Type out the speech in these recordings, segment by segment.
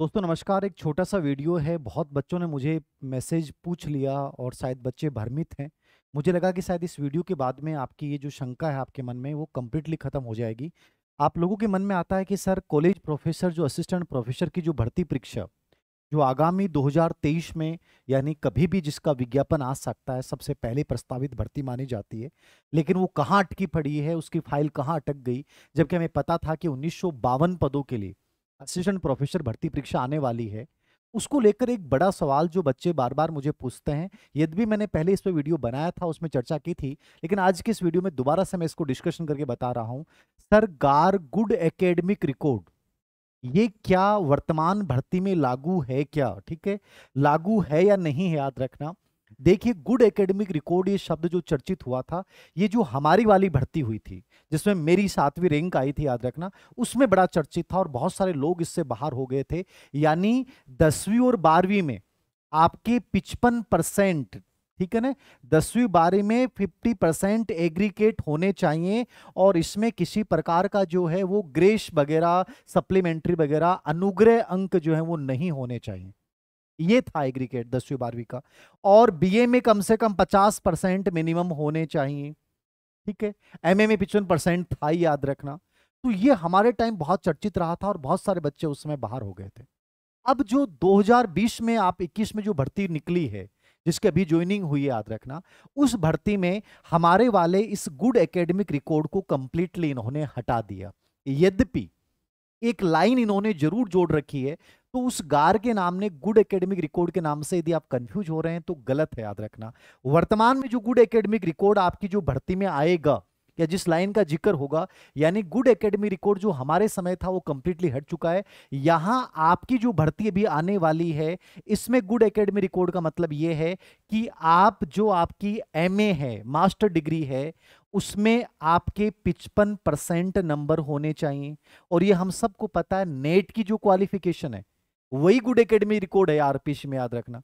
दोस्तों नमस्कार एक छोटा सा वीडियो है बहुत बच्चों ने मुझे मैसेज पूछ लिया और शायद बच्चे भ्रमित हैं मुझे लगा कि शायद इस वीडियो के बाद में आपकी ये जो शंका है आपके मन में वो कम्प्लीटली ख़त्म हो जाएगी आप लोगों के मन में आता है कि सर कॉलेज प्रोफेसर जो असिस्टेंट प्रोफेसर की जो भर्ती परीक्षा जो आगामी 2023 में यानी कभी भी जिसका विज्ञापन आ सकता है सबसे पहले प्रस्तावित भर्ती मानी जाती है लेकिन वो कहाँ अटकी पड़ी है उसकी फाइल कहाँ अटक गई जबकि हमें पता था कि उन्नीस पदों के लिए असिस्टेंट प्रोफेसर भर्ती परीक्षा आने वाली है उसको लेकर एक बड़ा सवाल जो बच्चे बार बार मुझे पूछते हैं यदि भी मैंने पहले इस पर वीडियो बनाया था उसमें चर्चा की थी लेकिन आज के इस वीडियो में दोबारा से मैं इसको डिस्कशन करके बता रहा हूं सर गार गुड एकेडमिक रिकॉर्ड ये क्या वर्तमान भर्ती में लागू है क्या ठीक है लागू है या नहीं है याद रखना देखिए गुड एकेडमिक रिकॉर्ड ये शब्द जो चर्चित हुआ था ये जो हमारी वाली भर्ती हुई थी जिसमें मेरी सातवीं रैंक आई थी याद रखना उसमें बड़ा चर्चित था और बहुत सारे लोग इससे बाहर हो गए थे यानी दसवीं और बारहवीं में आपके पिचपन परसेंट ठीक है ना दसवीं बारहवीं में फिफ्टी परसेंट एग्रीकेट होने चाहिए और इसमें किसी प्रकार का जो है वो ग्रेस वगैरह सप्लीमेंट्री वगैरह अनुग्रह अंक जो है वो नहीं होने चाहिए ये था एग्रीगेट दसवीं बारहवीं का और बीए में कम से कम पचास परसेंट मिनिमम होने चाहिए ठीक है एमए में पिचवन परसेंट था ही याद रखना तो ये हमारे टाइम बहुत चर्चित रहा था और बहुत सारे बच्चे उस समय बाहर हो गए थे अब जो 2020 में आप 21 में जो भर्ती निकली है जिसके अभी ज्वाइनिंग हुई है याद रखना उस भर्ती में हमारे वाले इस गुड एकेडमिक रिकॉर्ड को कंप्लीटली इन्होंने हटा दिया यद्यपि एक लाइन इन्होंने जरूर जोड़ रखी है तो उस गार के नाम ने गुड एकेडमिक रिकॉर्ड के नाम से यदि आप कंफ्यूज हो रहे हैं तो गलत है याद रखना वर्तमान में जो गुड एकेडमिक रिकॉर्ड आपकी जो भर्ती में आएगा या जिस लाइन का जिक्र होगा यानी गुड एकेडमी रिकॉर्ड जो हमारे समय था वो कंप्लीटली हट चुका है यहां आपकी जो भर्ती अभी आने वाली है इसमें गुड एकेडमी रिकॉर्ड का मतलब ये है कि आप जो आपकी एम है मास्टर डिग्री है उसमें आपके पिचपन परसेंट नंबर होने चाहिए और ये हम सबको पता है नेट की जो क्वालिफिकेशन है वही गुड एकेडमी रिकॉर्ड है आरपीश में याद रखना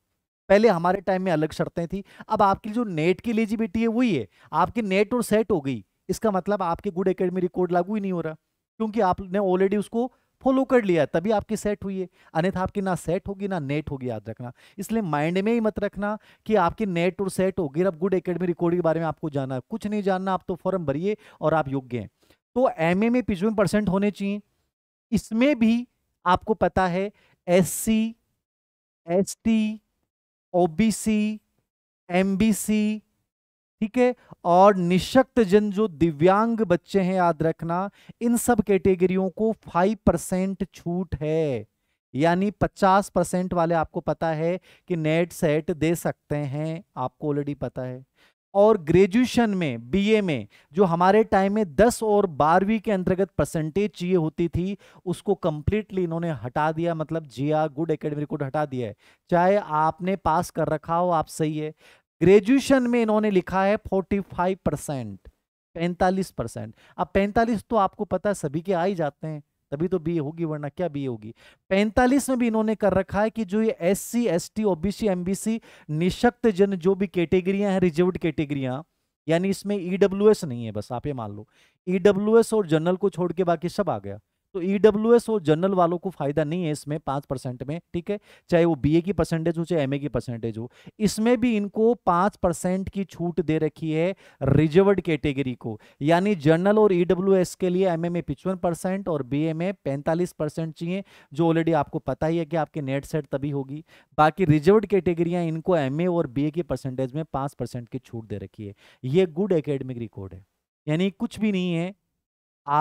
पहले हमारे टाइम में अलग शर्तें थी अब आपकी जो नेट की एलिजिबिलिटी है वही है आपकी नेट और सेट हो गई इसका मतलब आपके गुड एकेडमी रिकॉर्ड लागू ही नहीं हो रहा क्योंकि आपने ऑलरेडी उसको फॉलो कर लिया तभी आपकी सेट हुई है अन्यथा आपकी ना सेट होगी ना नेट होगी याद रखना इसलिए माइंड में ही मत रखना कि आपकी नेट और सेट होगी अब गुड एकेडमी रिकॉर्ड के बारे में आपको जाना है कुछ नहीं जानना आप तो फॉर्म भरिए और आप योग्य हैं तो एम में पिछवे परसेंट होने चाहिए इसमें भी आपको पता है S C C M OBC C ठीक है और निशक्त जन जो दिव्यांग बच्चे हैं याद रखना इन सब कैटेगरियों को फाइव परसेंट छूट है यानी पचास परसेंट वाले आपको पता है कि नेट सेट दे सकते हैं आपको ऑलरेडी पता है और ग्रेजुएशन में बीए में जो हमारे टाइम में 10 और बारहवीं के अंतर्गत परसेंटेज चाहिए होती थी उसको कम्प्लीटली इन्होंने हटा दिया मतलब जिया गुड एकेडमी रिकॉर्ड हटा दिया है चाहे आपने पास कर रखा हो आप सही है ग्रेजुएशन में इन्होंने लिखा है 45 परसेंट पैंतालीस परसेंट अब पैंतालीस तो आपको पता है सभी के आ ही जाते हैं तभी तो बी होगी वरना क्या बी होगी पैंतालीस में भी इन्होंने कर रखा है कि जो ये S C S T OBC MBC निशक्त जन जो भी कैटेगरियां है रिजर्व कैटेगरिया यानी इसमें ईडब्ल्यू e नहीं है बस आप ये मान लो ईडब्ल्यू e और जनरल को छोड़ के बाकी सब आ गया तो ई एस और जनरल वालों को फायदा नहीं है इसमें पांच परसेंट में ठीक है चाहे वो बीए की परसेंटेज हो चाहे एमए की परसेंटेज हो इसमें भी इनको पांच परसेंट की छूट दे रखी है रिजर्वड कैटेगरी को यानी जनरल और ई e एस के लिए एमए में पिचवन परसेंट और बीए में पैंतालीस परसेंट चाहिए जो ऑलरेडी आपको पता ही है कि आपकी नेट सेट तभी होगी बाकी रिजर्वड कैटेगरियां इनको एम और बी की परसेंटेज में पांच परसेंट की छूट दे रखी है ये गुड एकेडमिक रिकॉर्ड है यानी कुछ भी नहीं है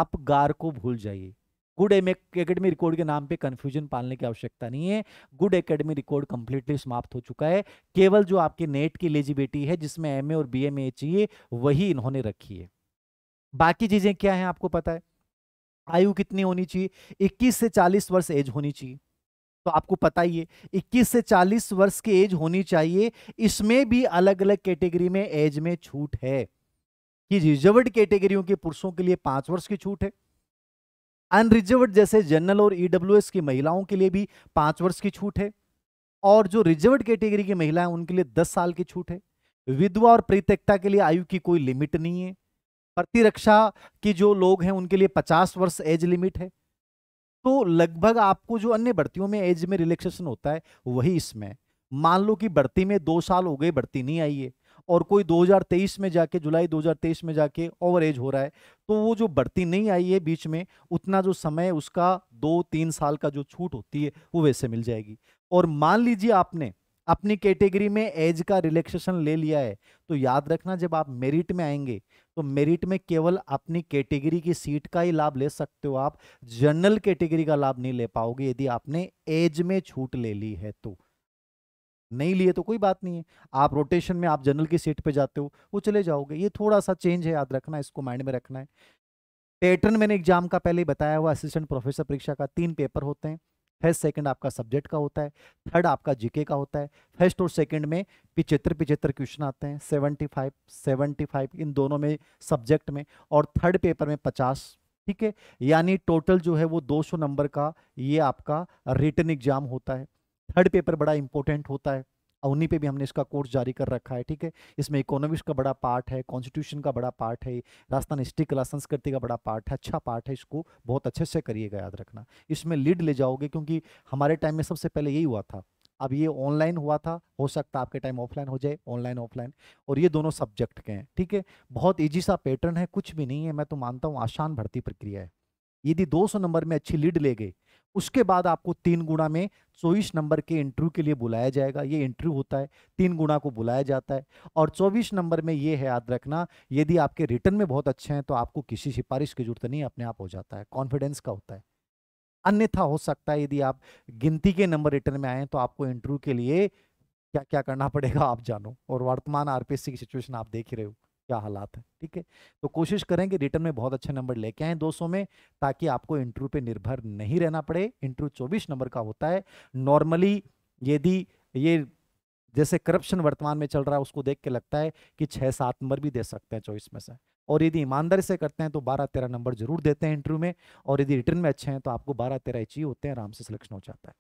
आप गार को भूल जाइए गुड एकेडमी रिकॉर्ड के नाम पे कंफ्यूजन पालने की आवश्यकता नहीं है गुड एकेडमी रिकॉर्ड कंप्लीटली समाप्त हो चुका है केवल जो आपके नेट की एलिजिबिलिटी है जिसमें एम और बी एम चाहिए वही इन्होंने रखी है बाकी चीजें क्या है आपको पता है आयु कितनी होनी चाहिए इक्कीस से चालीस वर्ष एज होनी चाहिए तो आपको पता ही है इक्कीस से चालीस वर्ष की एज होनी चाहिए इसमें भी अलग अलग कैटेगरी में एज में छूट है कि रिजर्वड कैटेगरियों के पुरुषों के लिए पांच वर्ष की छूट है अनरिजर्व जैसे जनरल और ईडब्ल्यूएस e की महिलाओं के लिए भी पांच वर्ष की छूट है और जो रिजर्व कैटेगरी की महिलाएं उनके लिए दस साल की छूट है विधवा और प्रत्यक्षता के लिए आयु की कोई लिमिट नहीं है प्रतिरक्षा की जो लोग हैं उनके लिए पचास वर्ष एज लिमिट है तो लगभग आपको जो अन्य बढ़तियों में एज में रिलैक्सेशन होता है वही इसमें मान लो कि बढ़ती में दो साल हो गए बढ़ती नहीं आई है और कोई 2023 में जाके जुलाई 2023 में जाके ओवर एज हो रहा है तो वो जो बढ़ती नहीं आई है बीच में उतना जो समय उसका दो तीन साल का जो छूट होती है वो वैसे मिल जाएगी और मान लीजिए आपने अपनी कैटेगरी में एज का रिलैक्सेशन ले लिया है तो याद रखना जब आप मेरिट में आएंगे तो मेरिट में केवल अपनी कैटेगरी की सीट का ही लाभ ले सकते हो आप जनरल कैटेगरी का लाभ नहीं ले पाओगे यदि आपने एज में छूट ले ली है तो नहीं लिए तो कोई बात नहीं है आप रोटेशन में आप जनरल की सीट पे जाते हो वो चले जाओगे ये थोड़ा सा चेंज है याद रखना इसको माइंड में रखना है पैटर्न मैंने एग्जाम का पहले ही बताया हुआ असिस्टेंट प्रोफेसर परीक्षा का तीन पेपर होते हैं फर्स्ट सेकंड आपका सब्जेक्ट का होता है थर्ड आपका जीके का होता है फर्स्ट और सेकंड में पिचहत्तर पिचहत्तर क्वेश्चन आते हैं सेवेंटी फाइव सेवेंटी फाइव इन दोनों में सब्जेक्ट में और थर्ड पेपर में पचास ठीक है यानी टोटल जो है वो दो सौ नंबर का ये आपका रिटर्न एग्जाम होता है थर्ड पेपर बड़ा इंपॉर्टेंट होता है उन्हीं पे भी हमने इसका कोर्स जारी कर रखा है ठीक है इसमें इकोनॉमिक्स का बड़ा पार्ट है कॉन्स्टिट्यूशन का बड़ा पार्ट है राजस्थान हिस्ट्री कला संस्कृति का बड़ा पार्ट है अच्छा पार्ट है इसको बहुत अच्छे से करिएगा याद रखना इसमें लीड ले जाओगे क्योंकि हमारे टाइम में सबसे पहले यही हुआ था अब ये ऑनलाइन हुआ था हो सकता आपके टाइम ऑफलाइन हो जाए ऑनलाइन ऑफलाइन और ये दोनों सब्जेक्ट के हैं ठीक है बहुत ईजी सा पैटर्न है कुछ भी नहीं है मैं तो मानता हूँ आसान भर्ती प्रक्रिया है यदि दो नंबर में अच्छी लीड ले गई उसके बाद आपको तीन गुणा में चौबीस नंबर के इंटरव्यू के लिए बुलाया जाएगा ये इंटरव्यू होता है तीन गुणा को बुलाया जाता है और चौबीस नंबर में ये है याद रखना यदि आपके रिटर्न में बहुत अच्छे हैं तो आपको किसी सिफारिश की जरूरत नहीं अपने आप हो जाता है कॉन्फिडेंस का होता है अन्यथा हो सकता है यदि आप गिनती के नंबर रिटर्न में आए तो आपको इंटरव्यू के लिए क्या क्या करना पड़ेगा आप जानो और वर्तमान आरपीएससी की सिचुएशन आप देख ही रहे हो क्या हालात है ठीक है तो कोशिश करेंगे रिटर्न में बहुत अच्छे नंबर लेके दो 200 में ताकि आपको इंटरव्यू पे निर्भर नहीं रहना पड़े इंटरव्यू चौबीस नंबर का होता है नॉर्मली यदि ये जैसे करप्शन वर्तमान में चल रहा है उसको देख के लगता है कि छः सात नंबर भी दे सकते हैं चौबीस में से और यदि ईमानदारी से करते हैं तो बारह तेरह नंबर जरूर देते हैं इंटरव्यू में और यदि रिटर्न में अच्छे हैं तो आपको बारह तेरह अचीव होते हैं आराम से सिलेक्शन हो जाता है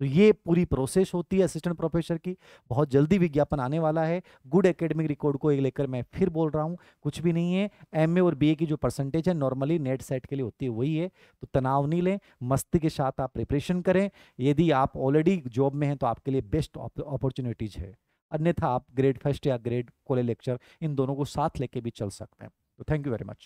तो ये पूरी प्रोसेस होती है असिस्टेंट प्रोफेसर की बहुत जल्दी विज्ञापन आने वाला है गुड एकेडमिक रिकॉर्ड को एक लेकर मैं फिर बोल रहा हूँ कुछ भी नहीं है एमए और बीए की जो परसेंटेज है नॉर्मली नेट सेट के लिए होती है वही है तो तनाव नहीं लें मस्ती के साथ आप प्रिपरेशन करें यदि आप ऑलरेडी जॉब में हैं तो आपके लिए बेस्ट अपॉर्चुनिटीज़ है अन्यथा आप ग्रेड फर्स्ट या ग्रेड कोले लेक्चर इन दोनों को साथ लेके भी चल सकते हैं तो थैंक यू वेरी मच